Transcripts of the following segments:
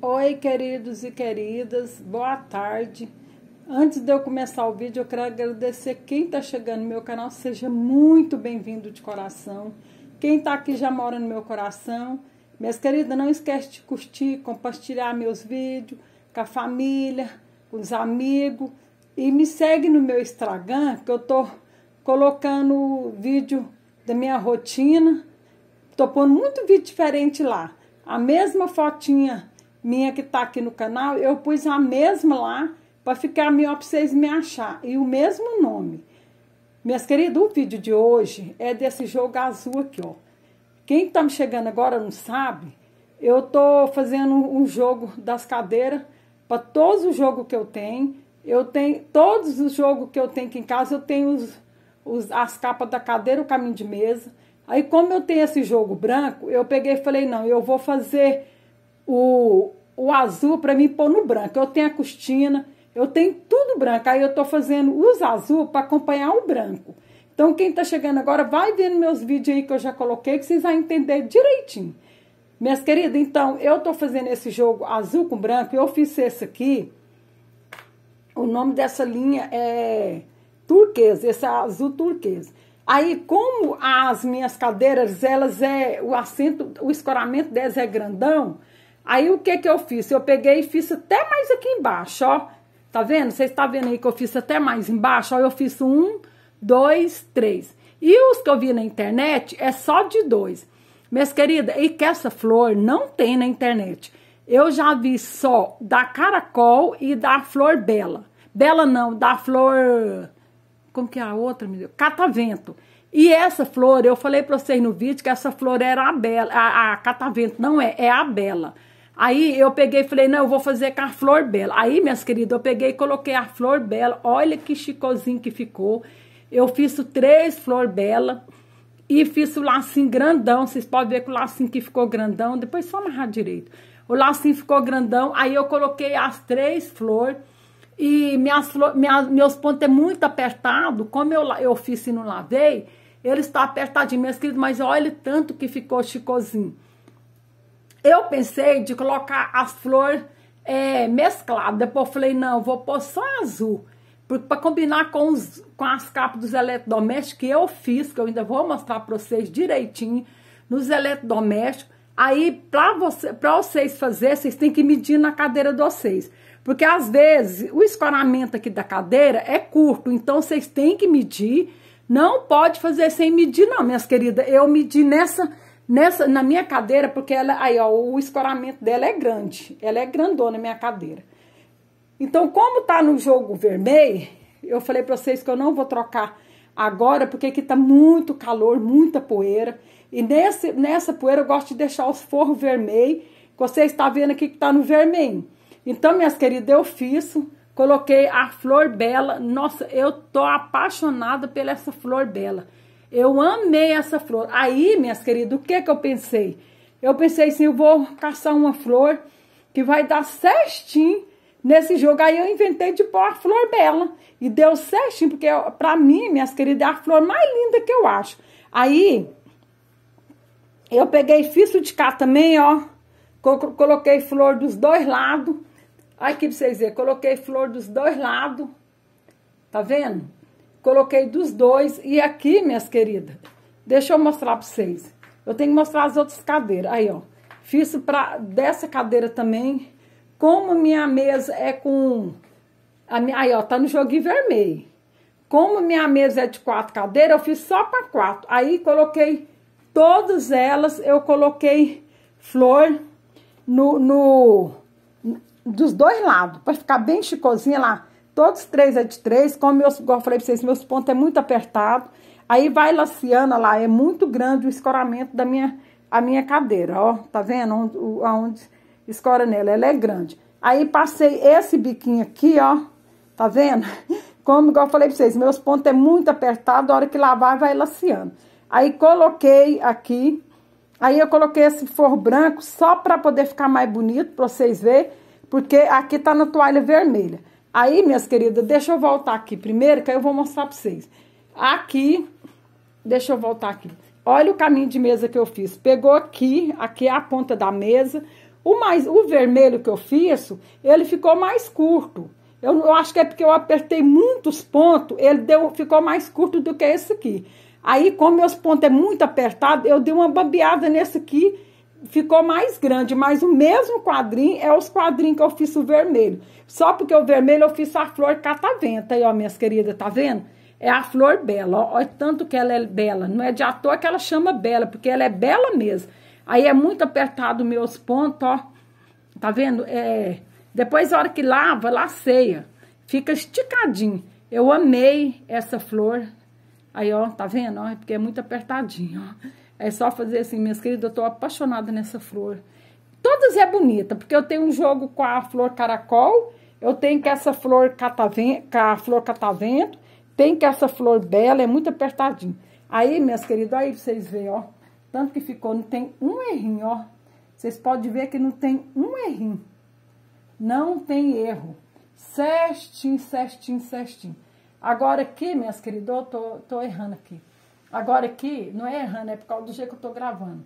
Oi, queridos e queridas, boa tarde. Antes de eu começar o vídeo, eu quero agradecer quem está chegando no meu canal. Seja muito bem-vindo de coração. Quem está aqui já mora no meu coração. Minhas queridas, não esquece de curtir, compartilhar meus vídeos com a família, com os amigos. E me segue no meu Instagram, que eu estou colocando vídeo da minha rotina. Estou pondo muito vídeo diferente lá. A mesma fotinha minha que tá aqui no canal, eu pus a mesma lá para ficar melhor para vocês me achar e o mesmo nome. Minhas queridas, o vídeo de hoje é desse jogo azul aqui, ó. Quem tá me chegando agora não sabe, eu tô fazendo um jogo das cadeiras para todos os jogos que eu tenho. Eu tenho todos os jogos que eu tenho aqui em casa, eu tenho os, os, as capas da cadeira, o caminho de mesa. Aí como eu tenho esse jogo branco, eu peguei e falei, não, eu vou fazer o, o azul para mim pôr no branco. Eu tenho a costina, eu tenho tudo branco. Aí eu tô fazendo uso azul para acompanhar o branco. Então, quem está chegando agora, vai vendo meus vídeos aí que eu já coloquei, que vocês vão entender direitinho. Minhas queridas, então, eu tô fazendo esse jogo azul com branco. Eu fiz esse aqui. O nome dessa linha é turquesa, esse é azul turquesa. Aí, como as minhas cadeiras, elas é, o assento, o escoramento delas é grandão, Aí o que que eu fiz? Eu peguei e fiz até mais aqui embaixo, ó. Tá vendo? Vocês estão tá vendo aí que eu fiz até mais embaixo? Ó, eu fiz um, dois, três. E os que eu vi na internet é só de dois. Minhas queridas, e que essa flor não tem na internet. Eu já vi só da caracol e da flor bela. Bela não, da flor. Como que é a outra, meu Deus? Catavento. E essa flor, eu falei para vocês no vídeo que essa flor era a bela, a, a catavento, não é, é a bela. Aí eu peguei e falei, não, eu vou fazer com a flor bela. Aí, minhas queridas, eu peguei e coloquei a flor bela. Olha que chicozinho que ficou. Eu fiz três flor bela e fiz o lacinho grandão. Vocês podem ver que o lacinho que ficou grandão. Depois só amarrar direito. O lacinho ficou grandão. Aí eu coloquei as três flores. E minhas, flor, minha, meus pontos é muito apertado. Como eu, eu fiz e não lavei, ele está apertadinho, minhas queridas. Mas olha tanto que ficou chicozinho. Eu pensei de colocar as flores é, mescladas. Depois falei, não, vou pôr só azul. Para combinar com, os, com as capas dos eletrodomésticos que eu fiz, que eu ainda vou mostrar para vocês direitinho, nos eletrodomésticos. Aí, para você, vocês fazer, vocês têm que medir na cadeira de vocês. Porque, às vezes, o escoramento aqui da cadeira é curto. Então, vocês têm que medir. Não pode fazer sem medir, não, minhas queridas. Eu medi nessa Nessa, na minha cadeira, porque ela, aí, ó, o escoramento dela é grande. Ela é grandona, minha cadeira. Então, como tá no jogo vermelho, eu falei para vocês que eu não vou trocar agora, porque aqui tá muito calor, muita poeira. E nesse, nessa poeira eu gosto de deixar os forros vermelhos. Você está vendo aqui que tá no vermelho. Então, minhas queridas, eu fiz, coloquei a flor bela. Nossa, eu tô apaixonada pela essa flor bela. Eu amei essa flor. Aí, minhas queridas, o que é que eu pensei? Eu pensei assim, eu vou caçar uma flor que vai dar certinho nesse jogo. Aí eu inventei de pôr a flor bela. E deu certinho, porque pra mim, minhas queridas, é a flor mais linda que eu acho. Aí, eu peguei fisso de cá também, ó. Coloquei flor dos dois lados. Aqui pra vocês verem, coloquei flor dos dois lados. Tá vendo? Coloquei dos dois. E aqui, minhas queridas, deixa eu mostrar para vocês. Eu tenho que mostrar as outras cadeiras. Aí, ó. Fiz pra, dessa cadeira também. Como minha mesa é com... A minha, aí, ó, tá no joguinho vermelho. Como minha mesa é de quatro cadeiras, eu fiz só para quatro. Aí coloquei todas elas, eu coloquei flor no, no dos dois lados, para ficar bem chicosinha lá todos três é de três, como eu, eu falei para vocês, meus pontos é muito apertado, aí vai laciana lá, é muito grande o escoramento da minha, a minha cadeira, ó, tá vendo? Onde, aonde escora nela, ela é grande. Aí passei esse biquinho aqui, ó, tá vendo? Como igual eu falei pra vocês, meus pontos é muito apertado, a hora que lavar vai laciando. Aí coloquei aqui, aí eu coloquei esse forro branco só pra poder ficar mais bonito, pra vocês verem, porque aqui tá na toalha vermelha. Aí, minhas queridas, deixa eu voltar aqui primeiro, que aí eu vou mostrar para vocês. Aqui, deixa eu voltar aqui. Olha o caminho de mesa que eu fiz. Pegou aqui, aqui é a ponta da mesa. O, mais, o vermelho que eu fiz, ele ficou mais curto. Eu, eu acho que é porque eu apertei muitos pontos, ele deu, ficou mais curto do que esse aqui. Aí, como meus pontos é muito apertado, eu dei uma bambeada nesse aqui ficou mais grande, mas o mesmo quadrinho é os quadrinhos que eu fiz o vermelho. Só porque o vermelho eu fiz a flor catavento tá aí, ó, minhas queridas, tá vendo? É a flor bela, ó, ó, tanto que ela é bela. Não é de ator que ela chama bela, porque ela é bela mesmo. Aí é muito apertado meus pontos, ó. Tá vendo? É, depois, a hora que lava, laceia. Fica esticadinho. Eu amei essa flor. Aí, ó, tá vendo? Ó, porque é muito apertadinho, ó. É só fazer assim, minhas queridas, eu estou apaixonada nessa flor. Todas é bonita, porque eu tenho um jogo com a flor caracol, eu tenho que essa flor catavento, a flor catavento, tem que essa flor bela, é muito apertadinho. Aí, minhas queridas, aí vocês veem, ó. Tanto que ficou, não tem um errinho, ó. Vocês podem ver que não tem um errinho. Não tem erro. Certinho, certinho, certinho. Agora aqui, minhas queridas, eu tô, tô errando aqui. Agora aqui, não é errando, é por causa do jeito que eu tô gravando.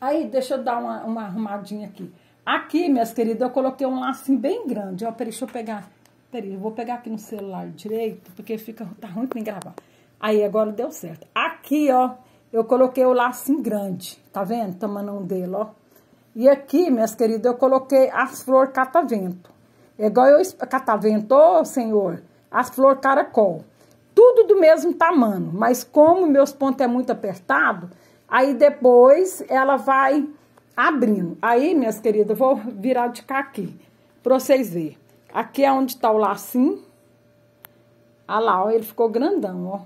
Aí, deixa eu dar uma, uma arrumadinha aqui. Aqui, minhas queridas, eu coloquei um lacinho bem grande. Ó, peraí, deixa eu pegar. Peraí, eu vou pegar aqui no celular direito, porque fica, tá ruim pra mim gravar. Aí, agora deu certo. Aqui, ó, eu coloquei o lacinho grande, tá vendo? um dele, ó. E aqui, minhas queridas, eu coloquei as flores catavento. É igual eu... Catavento, ô, senhor, as flores caracol tudo do mesmo tamanho, mas como meus pontos é muito apertado, aí depois ela vai abrindo. Aí, minhas queridas, vou virar de cá aqui, para vocês verem. Aqui é onde está o lacinho. Ah lá, ó, ele ficou grandão, ó.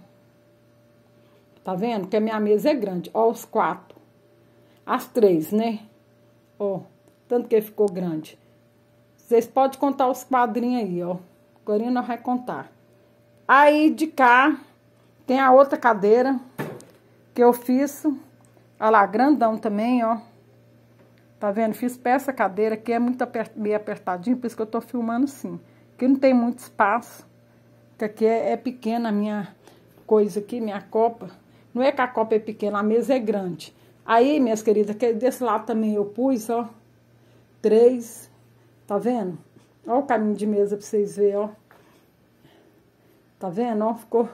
Tá vendo? Que a minha mesa é grande. Ó os quatro. As três, né? Ó, tanto que ele ficou grande. Vocês podem contar os quadrinhos aí, ó. Corina vai contar. Aí de cá tem a outra cadeira que eu fiz. Olha lá, grandão também, ó. Tá vendo? Fiz peça cadeira que é muito apert, meio apertadinho, por isso que eu tô filmando sim. Que não tem muito espaço. Que aqui é, é pequena a minha coisa aqui, minha copa. Não é que a copa é pequena, a mesa é grande. Aí, minhas queridas, que desse lado também eu pus, ó. Três. Tá vendo? Ó o caminho de mesa pra vocês verem, ó. Tá vendo? Ó, ficou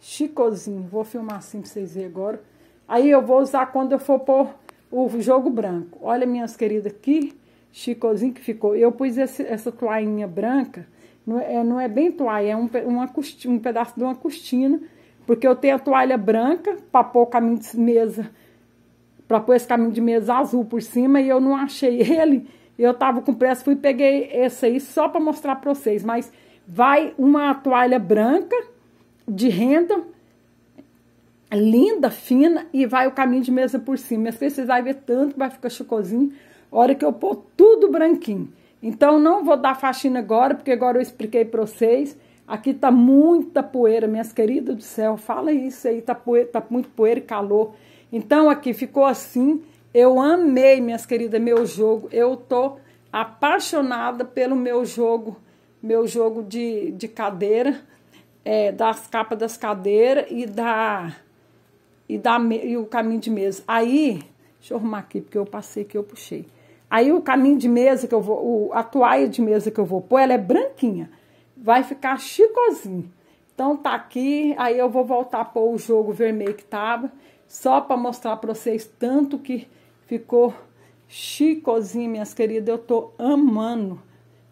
chicozinho. Vou filmar assim pra vocês verem agora. Aí eu vou usar quando eu for pôr o jogo branco. Olha, minhas queridas, que chicozinho que ficou. Eu pus esse, essa toalhinha branca. Não é, é não é bem toalha, é um, uma costina, um pedaço de uma costina. Porque eu tenho a toalha branca para pôr o caminho de mesa, para pôr esse caminho de mesa azul por cima. E eu não achei ele. Eu tava com pressa, fui peguei esse aí só para mostrar para vocês. Mas vai uma toalha branca de renda, linda, fina, e vai o caminho de mesa por cima. Às vocês vão ver tanto, vai ficar chocozinho, hora que eu pôr tudo branquinho. Então, não vou dar faxina agora, porque agora eu expliquei para vocês. Aqui tá muita poeira, minhas queridas do céu, fala isso aí, tá, poeira, tá muito poeira e calor. Então, aqui ficou assim. Eu amei, minhas queridas, meu jogo. Eu tô apaixonada pelo meu jogo meu jogo de, de cadeira, é, das capas das cadeiras e da, e da e o caminho de mesa. Aí, deixa eu arrumar aqui, porque eu passei que eu puxei. Aí o caminho de mesa que eu vou, o, a toalha de mesa que eu vou pôr, ela é branquinha. Vai ficar chicozinho. Então tá aqui, aí eu vou voltar a pôr o jogo vermelho que tava, só para mostrar para vocês tanto que ficou chicozinho, minhas queridas. Eu tô amando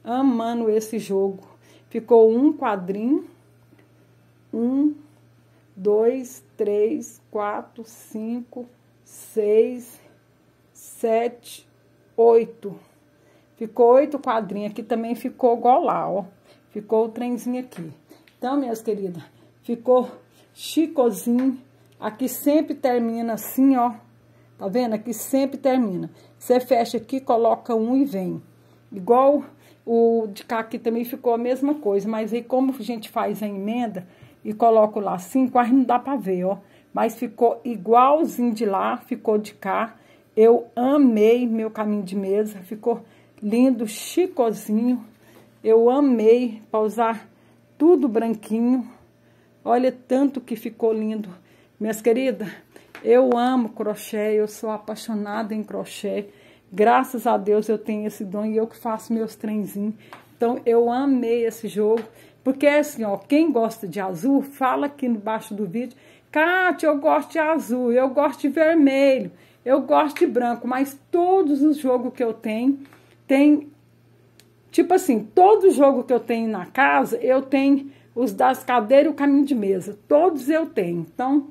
amando esse jogo. Ficou um quadrinho, um, dois, três, quatro, cinco, seis, sete, oito. Ficou oito quadrinhos aqui, também ficou igual lá, ó. Ficou o trenzinho aqui. Então, minhas queridas, ficou chicozinho. Aqui sempre termina assim, ó. Tá vendo? Aqui sempre termina. Você fecha aqui, coloca um e vem. Igual o de cá aqui também ficou a mesma coisa, mas aí como a gente faz a emenda e coloco lá assim, quase não dá para ver, ó. Mas ficou igualzinho de lá, ficou de cá. Eu amei meu caminho de mesa, ficou lindo, chicozinho. Eu amei para usar tudo branquinho. Olha tanto que ficou lindo. Minhas queridas, eu amo crochê, eu sou apaixonada em crochê. Graças a Deus eu tenho esse dom e eu que faço meus trenzinhos. Então eu amei esse jogo, porque é assim, ó, quem gosta de azul, fala aqui embaixo do vídeo. Cátia, eu gosto de azul, eu gosto de vermelho, eu gosto de branco, mas todos os jogos que eu tenho, tem tipo assim, todo jogo que eu tenho na casa, eu tenho os das cadeiras e o caminho de mesa. Todos eu tenho. Então,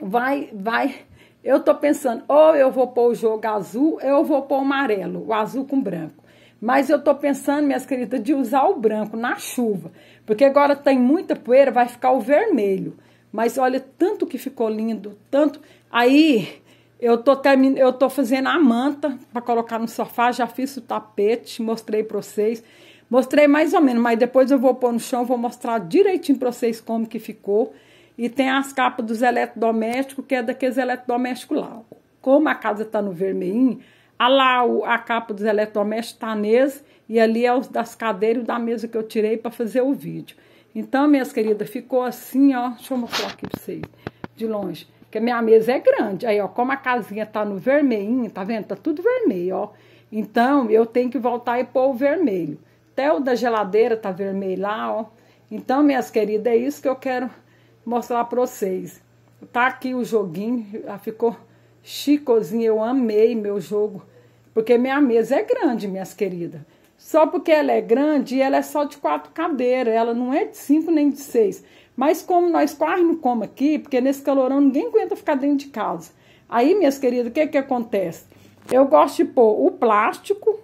vai, vai eu tô pensando, ou eu vou pôr o jogo azul, ou eu vou pôr o amarelo, o azul com branco. Mas eu tô pensando, minhas queridas, de usar o branco na chuva. Porque agora tem muita poeira, vai ficar o vermelho. Mas olha, tanto que ficou lindo, tanto. Aí eu tô, termin... eu tô fazendo a manta para colocar no sofá, já fiz o tapete, mostrei para vocês. Mostrei mais ou menos, mas depois eu vou pôr no chão, vou mostrar direitinho para vocês como que ficou. E tem as capas dos eletrodomésticos, que é daqueles eletrodomésticos lá. Como a casa está no vermelhinho, a lá a capa dos eletrodomésticos está nesse, e ali é os das cadeiras da mesa que eu tirei para fazer o vídeo. Então, minhas queridas, ficou assim, ó. Deixa eu mostrar aqui para vocês, de longe. Porque minha mesa é grande. Aí, ó, como a casinha tá no vermelhinho, tá vendo? Tá tudo vermelho, ó. Então, eu tenho que voltar e pôr o vermelho. Até o da geladeira tá vermelho lá, ó. Então, minhas queridas, é isso que eu quero mostrar para vocês. Tá aqui o joguinho, ficou chicozinho, eu amei meu jogo, porque minha mesa é grande, minhas queridas. Só porque ela é grande, ela é só de quatro cadeiras, ela não é de cinco nem de seis. Mas como nós quase não comemos aqui, porque nesse calorão ninguém aguenta ficar dentro de casa. Aí, minhas queridas, o que que acontece? Eu gosto de pôr o plástico,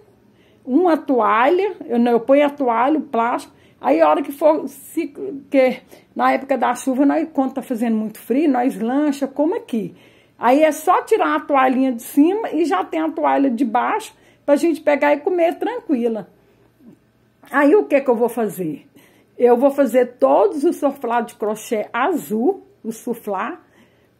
uma toalha, eu, não, eu ponho a toalha, o plástico, Aí a hora que for, se, que na época da chuva, nós, quando tá fazendo muito frio, nós lancha como aqui. Aí é só tirar a toalhinha de cima e já tem a toalha de baixo para a gente pegar e comer tranquila. Aí o que que eu vou fazer? Eu vou fazer todos os soflados de crochê azul, o suflá,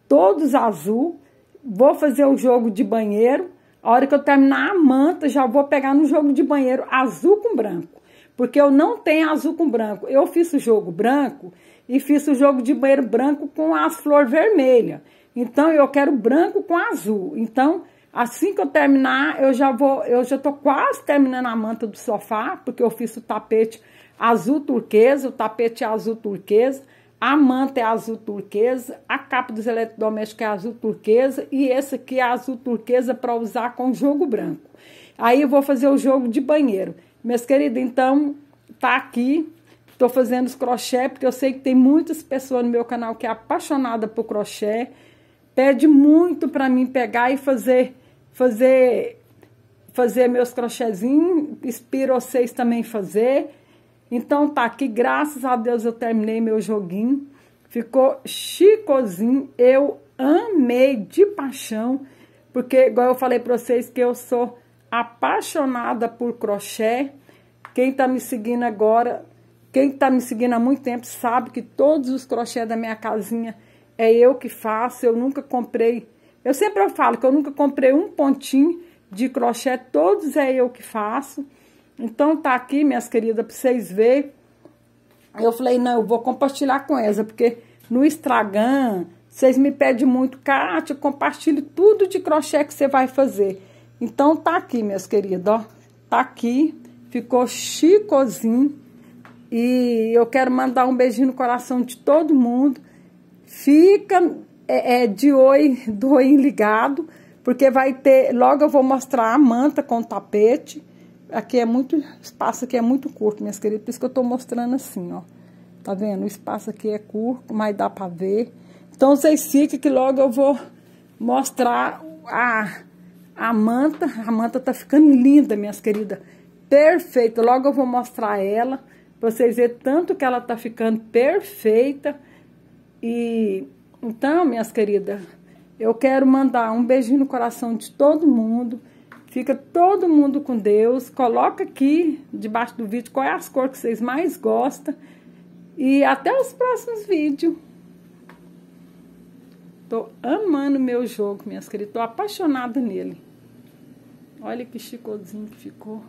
todos azul. Vou fazer o jogo de banheiro. A hora que eu terminar a manta, já vou pegar no jogo de banheiro azul com branco. Porque eu não tenho azul com branco. Eu fiz o jogo branco e fiz o jogo de banheiro branco com as flores vermelhas. Então eu quero branco com azul. Então, assim que eu terminar, eu já vou, eu já tô quase terminando a manta do sofá, porque eu fiz o tapete azul turquesa, o tapete é azul turquesa, a manta é azul turquesa, a capa dos eletrodomésticos é azul turquesa e esse aqui é azul turquesa para usar com jogo branco. Aí eu vou fazer o jogo de banheiro. Meus queridos, então, tá aqui. Estou fazendo os crochê, porque eu sei que tem muitas pessoas no meu canal que é apaixonada por crochê. Pede muito para mim pegar e fazer, fazer, fazer meus crochêzinhos. Inspiro vocês também fazer. Então tá aqui, graças a Deus eu terminei meu joguinho. Ficou chicozinho. Eu amei de paixão, porque igual eu falei para vocês que eu sou apaixonada por crochê. Quem está me seguindo agora, quem está me seguindo há muito tempo, sabe que todos os crochês da minha casinha é eu que faço. Eu nunca comprei. Eu sempre falo que eu nunca comprei um pontinho de crochê, todos é eu que faço. Então tá aqui, minhas queridas, para vocês verem. Eu falei, não, eu vou compartilhar com essa porque no Instagram vocês me pedem muito, Kátia, compartilhe tudo de crochê que você vai fazer. Então tá aqui, meus queridos, ó. Tá aqui, ficou chicozinho. E eu quero mandar um beijinho no coração de todo mundo. Fica é, é, de oi, do oi ligado, porque vai ter. Logo eu vou mostrar a manta com o tapete. Aqui é muito. espaço aqui é muito curto, minhas queridas. Por isso que eu tô mostrando assim, ó. Tá vendo? O espaço aqui é curto, mas dá pra ver. Então vocês fiquem que logo eu vou mostrar a a manta, a manta tá ficando linda, minhas queridas. Perfeita. Logo eu vou mostrar ela pra vocês verem tanto que ela tá ficando perfeita. E então, minhas queridas, eu quero mandar um beijinho no coração de todo mundo. Fica todo mundo com Deus. Coloca aqui debaixo do vídeo qual é as cores que vocês mais gostam. E até os próximos vídeos. Tô amando meu jogo, minhas queridas. Tô apaixonada nele. Olha que chicozinho que ficou.